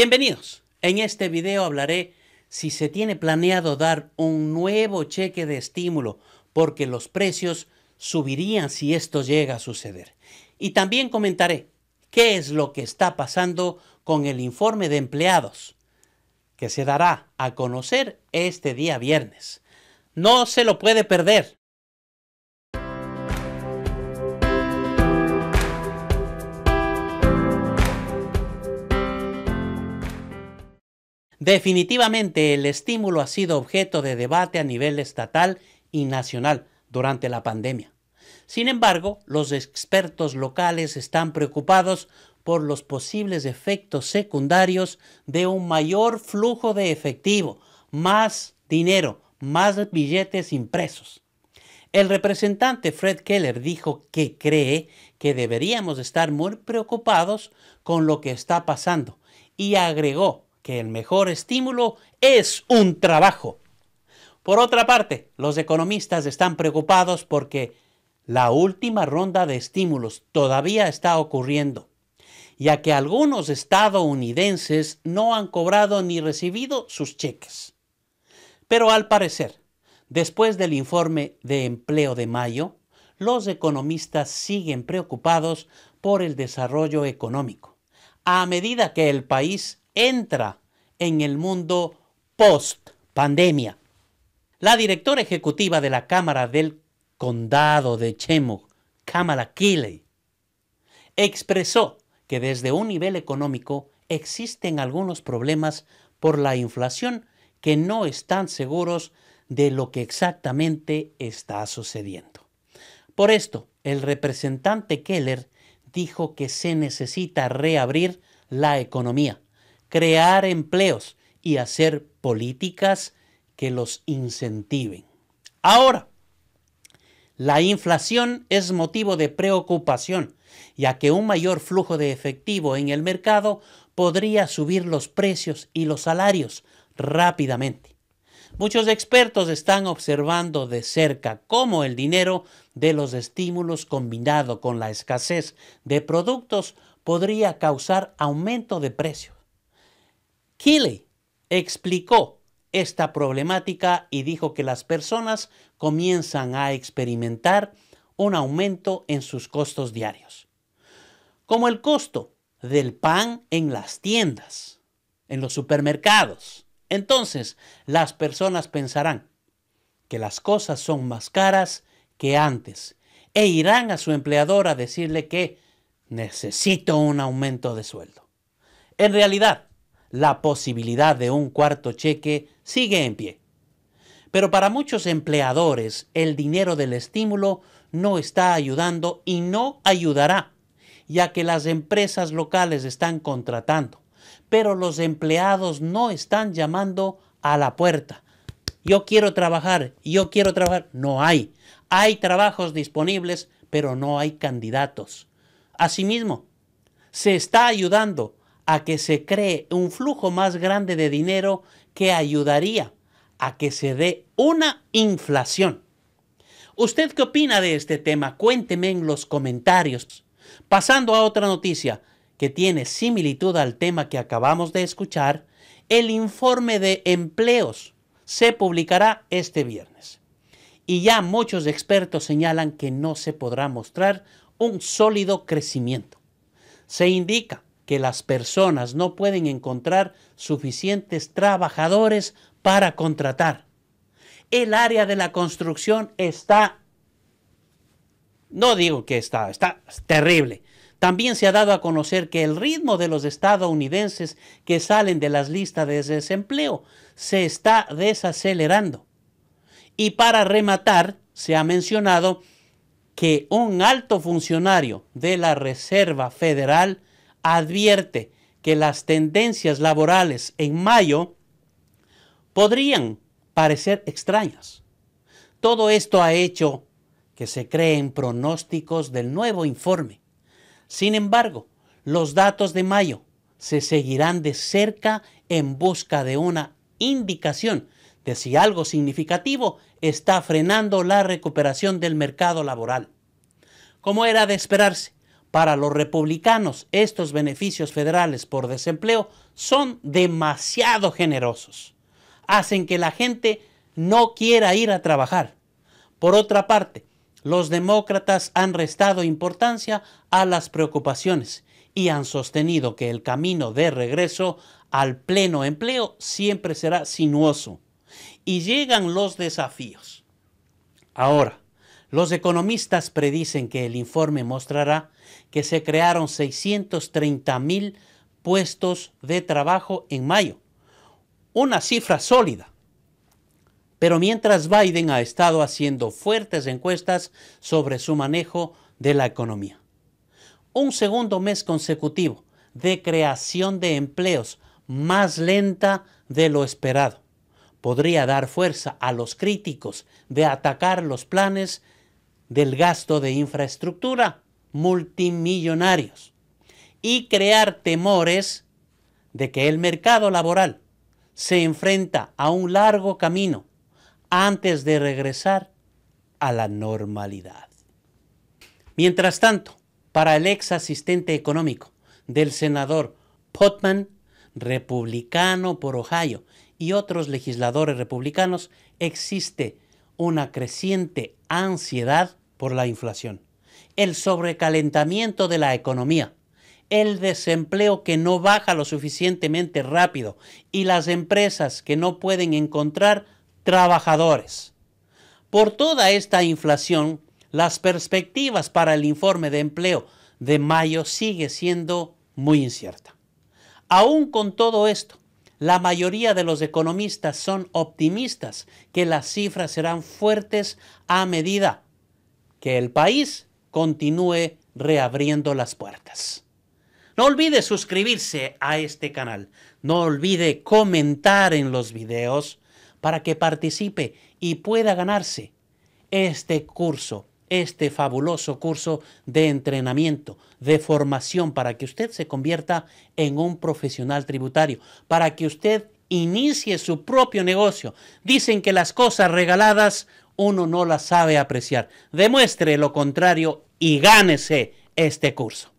Bienvenidos. En este video hablaré si se tiene planeado dar un nuevo cheque de estímulo porque los precios subirían si esto llega a suceder. Y también comentaré qué es lo que está pasando con el informe de empleados que se dará a conocer este día viernes. No se lo puede perder. Definitivamente el estímulo ha sido objeto de debate a nivel estatal y nacional durante la pandemia. Sin embargo, los expertos locales están preocupados por los posibles efectos secundarios de un mayor flujo de efectivo, más dinero, más billetes impresos. El representante Fred Keller dijo que cree que deberíamos estar muy preocupados con lo que está pasando y agregó que el mejor estímulo es un trabajo. Por otra parte, los economistas están preocupados porque la última ronda de estímulos todavía está ocurriendo, ya que algunos estadounidenses no han cobrado ni recibido sus cheques. Pero al parecer, después del informe de empleo de mayo, los economistas siguen preocupados por el desarrollo económico, a medida que el país entra en el mundo post pandemia. La directora ejecutiva de la Cámara del Condado de Chemo, Kamala Keeley, expresó que desde un nivel económico existen algunos problemas por la inflación que no están seguros de lo que exactamente está sucediendo. Por esto, el representante Keller dijo que se necesita reabrir la economía crear empleos y hacer políticas que los incentiven. Ahora, la inflación es motivo de preocupación, ya que un mayor flujo de efectivo en el mercado podría subir los precios y los salarios rápidamente. Muchos expertos están observando de cerca cómo el dinero de los estímulos combinado con la escasez de productos podría causar aumento de precios. Keeley explicó esta problemática y dijo que las personas comienzan a experimentar un aumento en sus costos diarios, como el costo del pan en las tiendas, en los supermercados. Entonces, las personas pensarán que las cosas son más caras que antes e irán a su empleador a decirle que necesito un aumento de sueldo. En realidad, la posibilidad de un cuarto cheque sigue en pie. Pero para muchos empleadores el dinero del estímulo no está ayudando y no ayudará, ya que las empresas locales están contratando, pero los empleados no están llamando a la puerta. Yo quiero trabajar, yo quiero trabajar. No hay. Hay trabajos disponibles, pero no hay candidatos. Asimismo, se está ayudando, a que se cree un flujo más grande de dinero que ayudaría a que se dé una inflación. ¿Usted qué opina de este tema? Cuénteme en los comentarios. Pasando a otra noticia que tiene similitud al tema que acabamos de escuchar, el informe de empleos se publicará este viernes. Y ya muchos expertos señalan que no se podrá mostrar un sólido crecimiento. Se indica que las personas no pueden encontrar suficientes trabajadores para contratar. El área de la construcción está, no digo que está, está terrible. También se ha dado a conocer que el ritmo de los estadounidenses que salen de las listas de desempleo se está desacelerando. Y para rematar, se ha mencionado que un alto funcionario de la Reserva Federal advierte que las tendencias laborales en mayo podrían parecer extrañas. Todo esto ha hecho que se creen pronósticos del nuevo informe. Sin embargo, los datos de mayo se seguirán de cerca en busca de una indicación de si algo significativo está frenando la recuperación del mercado laboral. Como era de esperarse, para los republicanos estos beneficios federales por desempleo son demasiado generosos. Hacen que la gente no quiera ir a trabajar. Por otra parte, los demócratas han restado importancia a las preocupaciones y han sostenido que el camino de regreso al pleno empleo siempre será sinuoso. Y llegan los desafíos. Ahora, los economistas predicen que el informe mostrará que se crearon 630 mil puestos de trabajo en mayo. Una cifra sólida. Pero mientras Biden ha estado haciendo fuertes encuestas sobre su manejo de la economía. Un segundo mes consecutivo de creación de empleos más lenta de lo esperado. Podría dar fuerza a los críticos de atacar los planes del gasto de infraestructura multimillonarios y crear temores de que el mercado laboral se enfrenta a un largo camino antes de regresar a la normalidad. Mientras tanto, para el ex asistente económico del senador Potman, republicano por Ohio, y otros legisladores republicanos, existe una creciente ansiedad por la inflación el sobrecalentamiento de la economía, el desempleo que no baja lo suficientemente rápido y las empresas que no pueden encontrar trabajadores. Por toda esta inflación, las perspectivas para el informe de empleo de mayo sigue siendo muy incierta. Aún con todo esto, la mayoría de los economistas son optimistas que las cifras serán fuertes a medida que el país continúe reabriendo las puertas. No olvide suscribirse a este canal. No olvide comentar en los videos para que participe y pueda ganarse este curso, este fabuloso curso de entrenamiento, de formación para que usted se convierta en un profesional tributario, para que usted inicie su propio negocio. Dicen que las cosas regaladas uno no las sabe apreciar. Demuestre lo contrario y gánese este curso.